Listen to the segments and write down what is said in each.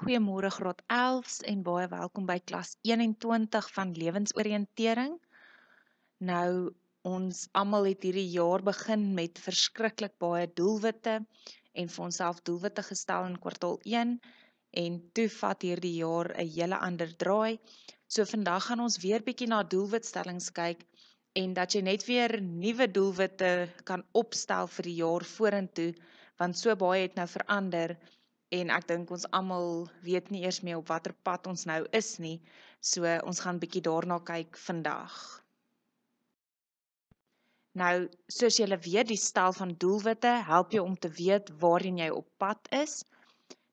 Goeiemôre Graad 11s en baie welkom by klas 21 van lewensoriëntering. Nou ons almal het hierdie jaar begin met verskriklik baie doelwitte en vir onsself doelwitte gestel in kwartaal 1 en toe vat hierdie jaar 'n hele ander draai. So vandag gaan ons weer bietjie na doelwitstellings kyk en dat jy net weer nuwe doelwitte kan opstel vir die jaar vorentoe want so baie het nou verander en ek dink ons almal weet nie eers meer op watter pad ons nou is nie. So ons gaan bietjie daarna kyk vandag. Nou, soos julle weet, die stel van doelwitte help jou om te weet waarheen jy op pad is.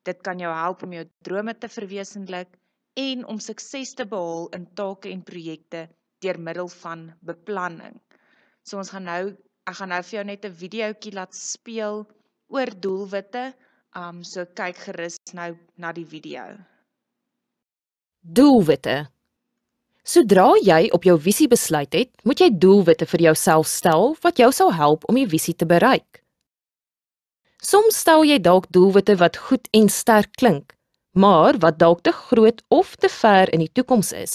Dit kan jou help om jou drome te verwesenlik en om sukses te behaal in take en projekte deur middel van beplanning. So ons gaan nou, ek gaan nou vir jou net 'n videoetjie laat speel oor doelwitte. Um so kyk gerus nou na die video. Doelwitte. Sodra jy op jou visie besluit het, moet jy doelwitte vir jouself stel wat jou sal help om die visie te bereik. Soms stel jy dalk doelwitte wat goed en sterk klink, maar wat dalk te groot of te ver in die toekoms is.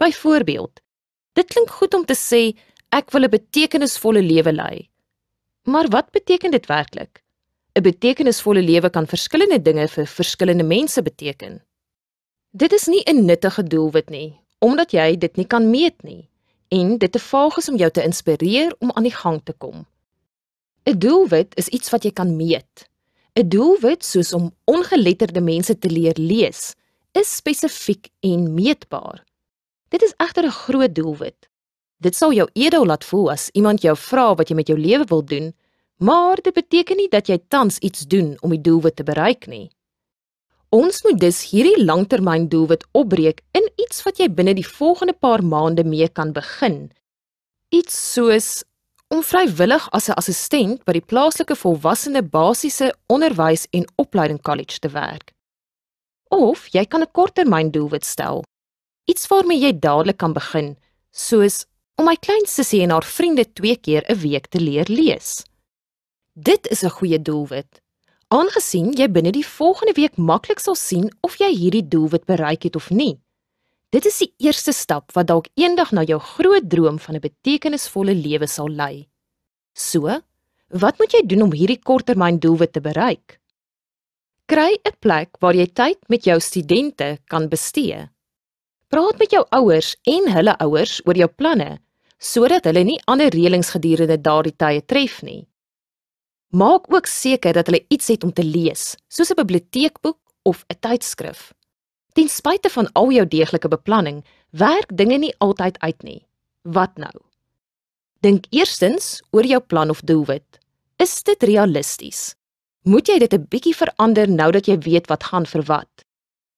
Byvoorbeeld, dit klink goed om te sê ek wil 'n betekenisvolle lewe lei. Maar wat beteken dit werklik? 'n betekenisvolle lewe kan verskillende dinge vir verskillende mense beteken. Dit is nie 'n nuttige doelwit nie, omdat jy dit nie kan meet nie en dit te vaag is om jou te inspireer om aan die gang te kom. 'n Doelwit is iets wat jy kan meet. 'n Doelwit soos om ongeletterde mense te leer lees, is spesifiek en meetbaar. Dit is egter 'n groot doelwit. Dit sal jou ego laat voel as iemand jou vra wat jy met jou lewe wil doen, maar dit beteken nie dat jy tans iets doen om die doelwit te bereik nie. Ons moet dus hierdie langtermyndoelwit opbreek in iets wat jy binne die volgende paar maande mee kan begin. Iets soos om vrywillig as 'n assistent by die plaaslike volwassene basiese onderwys en opleiding kollege te werk. Of jy kan 'n korttermyndoelwit stel. Iets waarmee jy dadelik kan begin, soos om my klein sussie en haar vriende twee keer 'n week te leer lees. Dit is 'n goeie doelwit. Aangesien jy binne die volgende week maklik sal sien of jy hierdie doelwit bereik het of nie. Dit is die eerste stap wat dalk eendag na jou groot droom van 'n betekenisvolle lewe sal lei. So, wat moet jy doen om hierdie korttermyn doelwit te bereik? Kry 'n plek waar jy tyd met jou studente kan bestee. Praat met jou ouers en hulle ouers oor jou planne sodat hulle nie ander reëlings gedurende daardie tye tref nie. Maak ook seker dat hulle iets het om te lees, soos 'n biblioteekboek of 'n tydskrif. Ten spyte van al jou deeglike beplanning, werk dinge nie altyd uit nie. Wat nou? Dink eerstens oor jou plan of doelwit. Is dit realisties? Moet jy dit 'n bietjie verander nou dat jy weet wat gaan vir wat?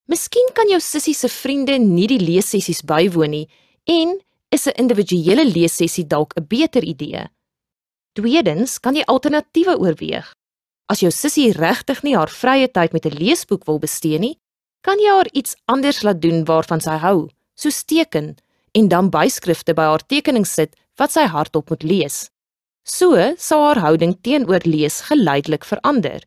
Miskien kan jou sussie se vriende nie die leessessies bywoon nie en is 'n individuele leessessie dalk 'n beter idee? Tweedens kan jy alternatiewe oorweeg. As jou sussie regtig nie haar vrye tyd met 'n leesboek wil bestee nie, kan jy haar iets anders laat doen waarvan sy hou, soos teken en dan byskrifte by haar tekening sit wat sy hardop moet lees. So sal haar houding teenoor lees geleidelik verander.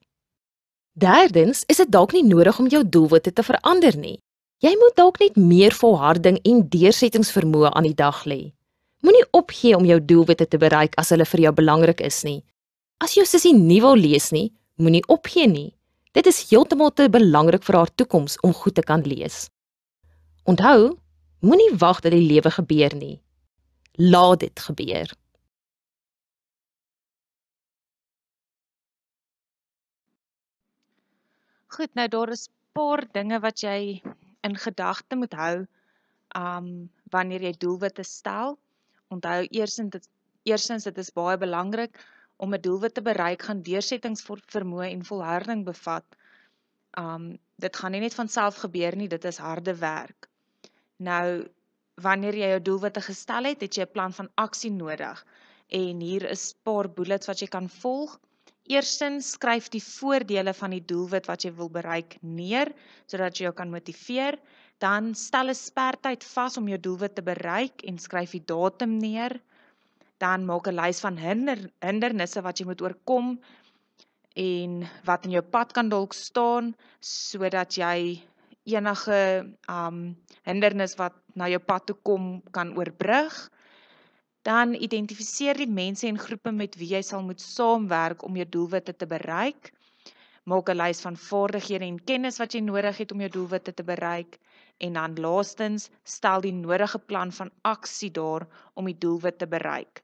Derdens is dit dalk nie nodig om jou doelwitte te verander nie. Jy moet dalk net meer volharding en deursettingsvermoë aan die dag lê. Moenie opgee om jou doelwitte te bereik as hulle vir jou belangrik is nie. As jou sussie nie wil lees nie, moenie opgee nie. Dit is heeltemal te belangrik vir haar toekoms om goed te kan lees. Onthou, moenie wag dat die lewe gebeur nie. Laat dit gebeur. Goed, nou daar is 'n paar dinge wat jy in gedagte moet hou, um wanneer jy doelwitte stel. Onthou eers en dit eersins dit is baie belangrik om 'n doelwit te bereik gaan deursettings vermoë en volharding bevat. Um dit gaan nie net van self gebeur nie, dit is harde werk. Nou wanneer jy jou doelwitte gestel het, het jy 'n plan van aksie nodig. En hier is 'n paar bullets wat jy kan volg. Eerstens skryf die voordele van die doelwit wat jy wil bereik neer sodat jy jou kan motiveer dan stel 'n spertyd vas om jou doelwit te bereik en skryf die datum neer. Dan maak 'n lys van hinder, hindernisse wat jy moet oorkom en wat in jou pad kan dalk staan sodat jy enige um hindernis wat na jou pad toe kom kan oorbrug. Dan identifiseer die mense en groepe met wie jy sal moet saamwerk om jou doelwitte te bereik. Maak 'n lys van vaardighede en kennis wat jy nodig het om jou doelwitte te bereik en dan laastens stel die nodige plan van aksie daar om die doelwit te bereik.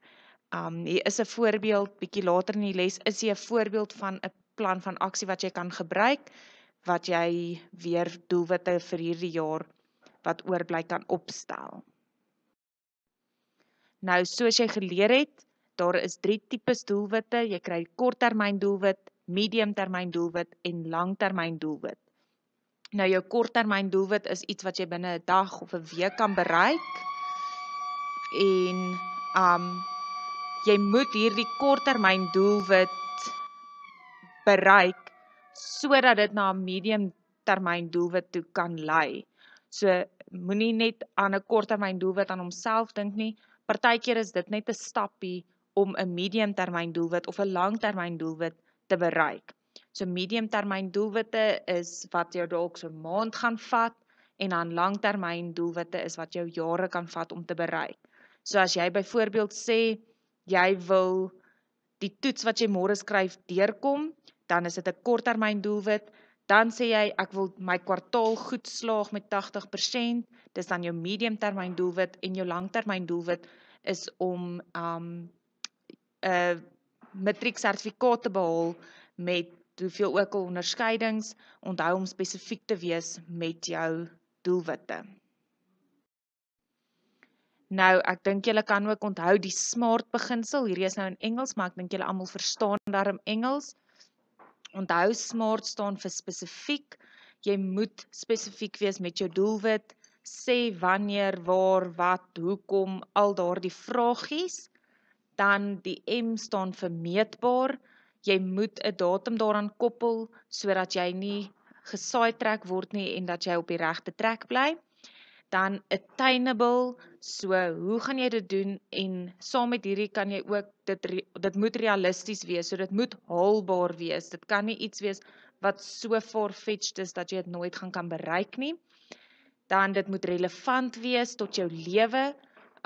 Um hier is 'n voorbeeld bietjie later in die les is jy 'n voorbeeld van 'n plan van aksie wat jy kan gebruik wat jy weer doelwitte vir hierdie jaar wat oorbly kan opstel. Nou soos jy geleer het, daar is 3 tipes doelwitte. Jy kry korttermyn doelwit, mediumtermyn doelwit en langtermyn doelwit. Nou jou korttermyn doelwit is iets wat jy binne 'n dag of 'n week kan bereik. En um jy moet hierdie korttermyn doelwit bereik sodat dit na 'n medium termyn doelwit toe kan lei. So moenie net aan 'n korttermyn doelwit aan homself dink nie. Partykeer is dit net 'n stappie om 'n medium termyn doelwit of 'n langtermyn doelwit te bereik. So mediumtermyn doelwitte is wat jou dalk so 'n maand gaan vat en dan langtermyn doelwitte is wat jou jare kan vat om te bereik. So as jy byvoorbeeld sê jy wil die toets wat jy môre skryf deurkom, dan is dit 'n korttermyn doelwit. Dan sê jy ek wil my kwartaal goed slaag met 80%, dis dan jou mediumtermyn doelwit en jou langtermyn doelwit is om um 'n matrieksertifikaat te behaal met hoeveel ook al onderskeidings, onthou om spesifiek te wees met jou doelwitte. Nou, ek dink julle kan ook onthou die SMART beginsel. Hierdie is nou in Engels, maar ek dink julle almal verstaan daarom Engels. Onthou SMART staan vir spesifiek. Jy moet spesifiek wees met jou doelwit. Sê wanneer, waar, wat, hoekom, al daardie vragies. Dan die M staan vir meetbaar jy moet 'n datum daaraan koppel sodat jy nie gesaai trek word nie en dat jy op die regte trek bly. Dan attainable, so hoe gaan jy dit doen en saam met hierdie kan jy ook dit dit moet realisties wees, so dit moet haalbaar wees. Dit kan nie iets wees wat so far fetched is dat jy dit nooit gaan kan bereik nie. Dan dit moet relevant wees tot jou lewe.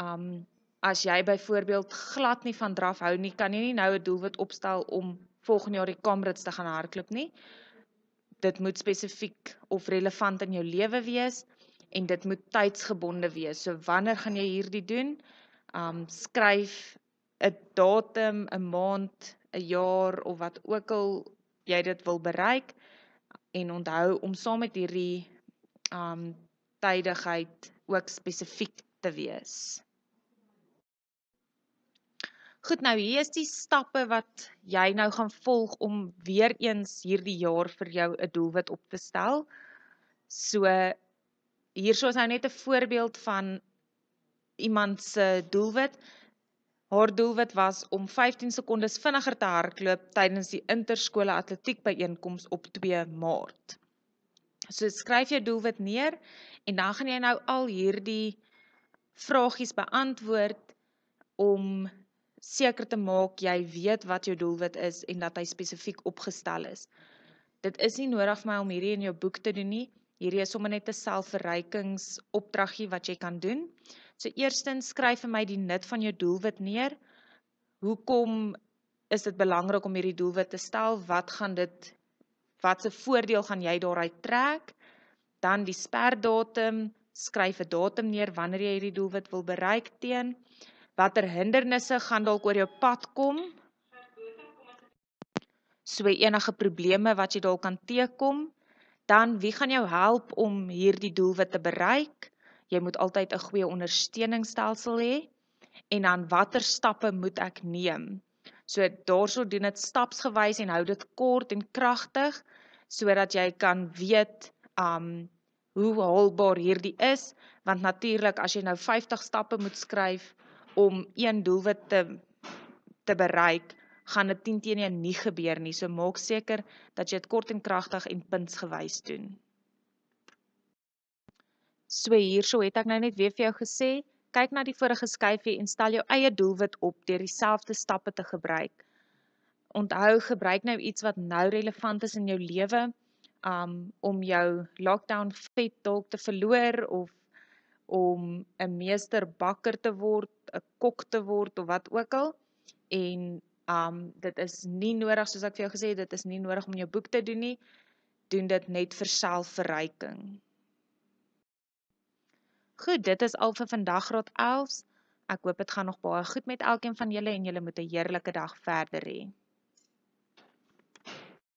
Um As jy byvoorbeeld glad nie van draf hou nie, kan jy nie nou 'n doelwit opstel om volgende jaar die Cambridge te gaan hardloop nie. Dit moet spesifiek of relevant in jou lewe wees en dit moet tydsgebonde wees. So wanneer gaan jy hierdie doen? Um skryf 'n datum, 'n maand, 'n jaar of wat ook al jy dit wil bereik en onthou om saam met hierdie um tydigheid ook spesifiek te wees. Goed, nou hier is die stappe wat jy nou gaan volg om weer eens hierdie jaar vir jou 'n doelwit op te stel. So hierso is nou net 'n voorbeeld van iemand se doelwit. Haar doelwit was om 15 sekondes vinniger te hardloop tydens die interskoole atletiekbyeenkoms op 2 Maart. So skryf jou doelwit neer en dan gaan jy nou al hierdie vragies beantwoord om seker te maak jy weet wat jou doelwit is en dat hy spesifiek opgestel is. Dit is nie nodig vir my om hierdie in jou boek te doen nie. Hierdie is sommer net 'n selfverrykingsopdraggie wat jy kan doen. So eerstens skryf vir my die nut van jou doelwit neer. Hoekom is dit belangrik om hierdie doelwit te stel? Wat gaan dit watse voordeel gaan jy daaruit trek? Dan die sperdatum, skryf 'n datum neer wanneer jy hierdie doelwit wil bereik teen watter hindernisse gaan dalk oor jou pad kom? Sou enige probleme wat jy dalk kan teekom, dan wie gaan jou help om hierdie doelwit te bereik? Jy moet altyd 'n goeie ondersteuningsstelsel hê. En dan watter stappe moet ek neem? So daarso doen dit stapsgewys en hou dit kort en kragtig sodat jy kan weet um hoe haalbaar hierdie is, want natuurlik as jy nou 50 stappe moet skryf, om een doelwit te te bereik, gaan dit 10 teenoor 1 nie gebeur nie. So maak seker dat jy dit kort en kragtig en puntsgewys doen. So hierso het ek nou net weer vir jou gesê, kyk na die vorige skyfie en stel jou eie doelwit op deur dieselfde stappe te gebruik. Onthou, gebruik nou iets wat nou relevant is in jou lewe, um om jou lockdown vet dalk te verloor of om 'n meester bakker te word, 'n kok te word of wat ook al. En um dit is nie nodig soos ek vir jou gesê het, dit is nie nodig om jou boek te doen nie. Doen dit net vir selfverryking. Goed, dit is al vir vandag Raad 11. Ek hoop dit gaan nog baie goed met elkeen van julle en julle moet 'n heerlike dag verder hê. He.